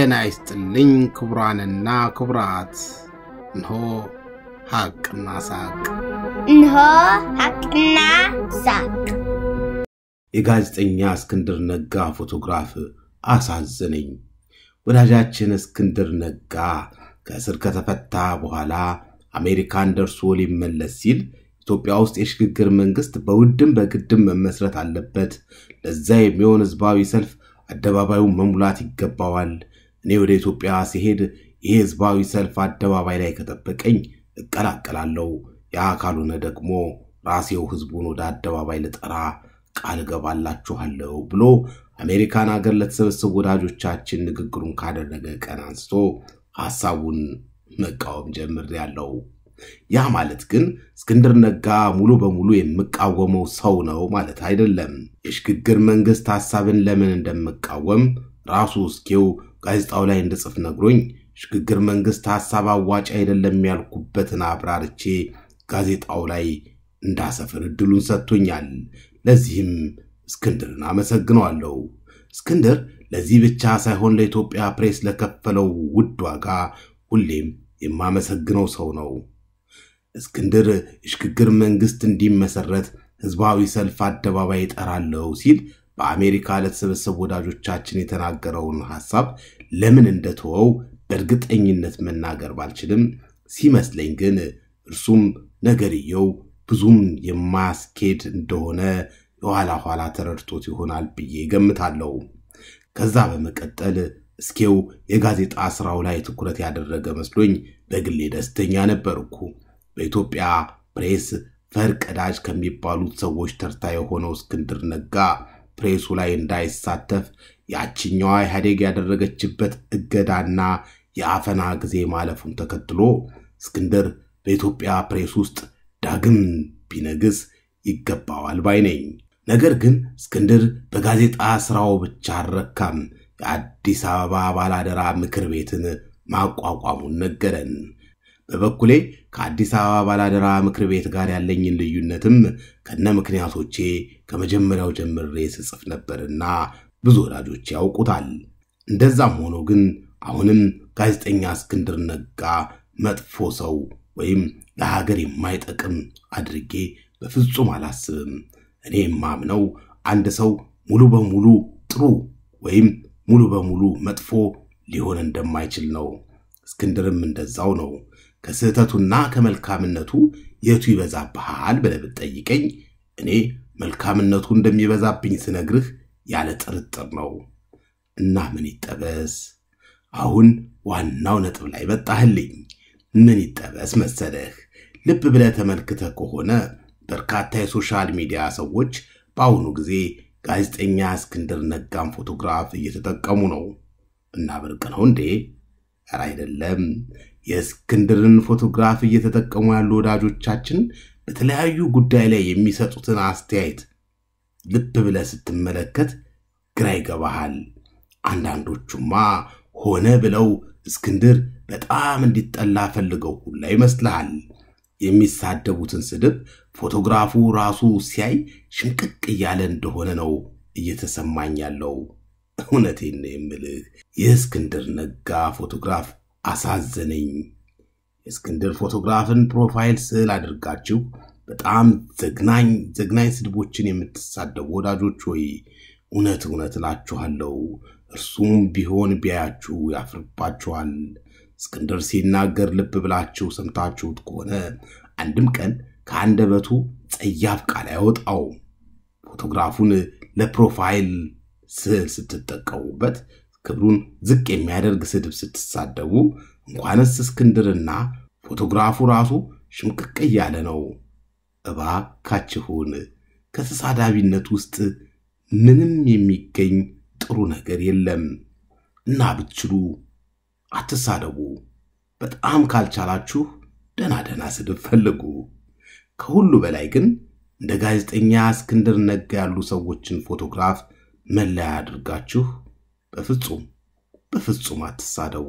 ጤና ይስጥልኝ ክቡራንና ክቡራት። እንሆ ሐቅና ሳቅ እንሆ ሐቅና ሳቅ። የጋዜጠኛ እስክንድር ነጋ ፎቶግራፍ አሳዘነኝ። ወዳጃችን እስክንድር ነጋ ከእስር ከተፈታ በኋላ አሜሪካን ደርሶ ሊመለስ ሲል ኢትዮጵያ ውስጥ የሽግግር መንግስት በውድም በግድም መመስረት አለበት፣ ለዛ የሚሆን ህዝባዊ ሰልፍ አደባባዩን መሙላት ይገባዋል እኔ ወደ ኢትዮጵያ ሲሄድ የህዝባዊ ሰልፍ አደባባይ ላይ ከጠበቀኝ እቀላቀላለሁ። ያ ካልሆነ ደግሞ ራሴው ህዝቡን ወደ አደባባይ ልጠራ ቃል እገባላችኋለሁ ብሎ አሜሪካን ሀገር ለተሰበሰቡ ወዳጆቻችን ንግግሩን ካደረገ ቀን አንስቶ ሐሳቡን መቃወም ያለው። ያ ማለት ግን እስክንድር ነጋ ሙሉ በሙሉ የምቃወመው ሰው ነው ማለት አይደለም። የሽግግር መንግስት ሐሳብን ለምን እንደምቃወም ራሱ እስኪው ጋዜጣው ላይ እንድጽፍ ነግሮኝ ሽግግር መንግስት ሐሳብ አዋጭ አይደለም ያልኩበትን አብራርቼ ጋዜጣው ላይ እንዳሰፍር እድሉን ሰጥቶኛል። ለዚህም እስክንድርን አመሰግነዋለሁ። እስክንድር ለዚህ ብቻ ሳይሆን ለኢትዮጵያ ፕሬስ ለከፈለው ውድ ዋጋ ሁሌም የማመሰግነው ሰው ነው። እስክንድር የሽግግር መንግስት እንዲመሰረት ህዝባዊ ሰልፍ አደባባይ እጠራለሁ ሲል በአሜሪካ ለተሰበሰቡ ወዳጆቻችን የተናገረውን ሐሳብ ለምን እንደተወው በእርግጠኝነት መናገር ባልችልም ሲመስለኝ ግን እርሱም ነገርየው ብዙም የማያስኬድ እንደሆነ የኋላ ኋላ ተረድቶት ይሆናል ብዬ ገምታለሁ። ከዛ በመቀጠል እስኬው የጋዜጣ ስራው ላይ ትኩረት ያደረገ መስሎኝ በግሌ ደስተኛ ነበርኩ። በኢትዮጵያ ፕሬስ ፈር ቀዳጅ ከሚባሉት ሰዎች ተርታ የሆነው እስክንድር ነጋ ፕሬሱ ላይ እንዳይሳተፍ ያችኛዋ ኢህአዴግ ያደረገችበት እገዳና የአፈና ጊዜ ማለፉን ተከትሎ እስክንድር በኢትዮጵያ ፕሬስ ውስጥ ዳግም ቢነግስ ይገባዋል ባይ ነኝ። ነገር ግን እስክንድር በጋዜጣ ስራው ብቻ አልረካም። የአዲስ አበባ ባላደራ ምክር ቤትን ማቋቋሙን ነገረን። በበኩሌ ከአዲስ አበባ ባላደራ ምክር ቤት ጋር ያለኝን ልዩነትም ከነ ምክንያቶቼ ከመጀመሪያው ጀምሬ ስጽፍ ነበርና ብዙ ወዳጆች ያውቁታል። እንደዛም ሆኖ ግን አሁንም ጋዜጠኛ እስክንድር ነጋ መጥፎ ሰው ወይም ለሀገር የማይጠቅም አድርጌ በፍጹም አላስብም። እኔ የማምነው አንድ ሰው ሙሉ በሙሉ ጥሩ ወይም ሙሉ በሙሉ መጥፎ ሊሆን እንደማይችል ነው። እስክንድርም እንደዛው ነው። ከስህተቱና ከመልካምነቱ የቱ ይበዛብሃል ብለህ ብትጠይቀኝ እኔ መልካምነቱ እንደሚበዛብኝ ስነግርህ ያለ ጥርጥር ነው። እና ምን ይጠበስ? አሁን ዋናው ነጥብ ላይ መጣህልኝ። ምን ይጠበስ መሰለህ፣ ልብ ብለህ ተመልክተህ ከሆነ በርካታ የሶሻል ሚዲያ ሰዎች በአሁኑ ጊዜ ጋዜጠኛ እስክንድር ነጋን ፎቶግራፍ እየተጠቀሙ ነው። እና ብርቅ ነው እንዴ? ኧረ አይደለም። የእስክንድርን ፎቶግራፍ እየተጠቀሙ ያሉ ወዳጆቻችን በተለያዩ ጉዳይ ላይ የሚሰጡትን አስተያየት ልብ ብለ ስትመለከት ግራ ይገባሃል። አንዳንዶቹማ ሆነ ብለው እስክንድር በጣም እንዲጠላ ፈልገው ሁላ ይመስልሃል። የሚሳደቡትን ስድብ ፎቶግራፉ ራሱ ሲያይ ሽንቅቅ እያለ እንደሆነ ነው እየተሰማኝ ያለው። እውነቴን ነው የምልህ። የእስክንድር ነጋ ፎቶግራፍ አሳዘነኝ። የእስክንድር ፎቶግራፍን ፕሮፋይል ስዕል አድርጋችሁ በጣም ዘግናኝ ዘግናኝ ስድቦችን የምትሳደቡ ወዳጆች ሆይ እውነት እውነት እላችኋለሁ እርሱም ቢሆን ቢያያችሁ ያፍርባችኋል። እስክንድር ሲናገር ልብ ብላችሁ ሰምታችሁት ከሆነ አንድም ቀን ከአንደበቱ ጸያፍ ቃል አይወጣው። ፎቶግራፉን ለፕሮፋይል ስዕል ስትጠቀሙበት ክብሩን ዝቅ የሚያደርግ ስድብ ስትሳደቡ እንኳንስ እስክንድርና ፎቶግራፉ ራሱ ሽምቅቅ እያለ ነው። እባካችሁን ከተሳዳቢነት ውስጥ ምንም የሚገኝ ጥሩ ነገር የለም እና ብትችሉ አትሳደቡ። በጣም ካልቻላችሁ ደና ደና ስድብ ፈልጉ። ከሁሉ በላይ ግን እንደ ጋዜጠኛ እስክንድር ነጋ ያሉ ሰዎችን ፎቶግራፍ መለያ አድርጋችሁ በፍጹም በፍጹም አትሳደቡ።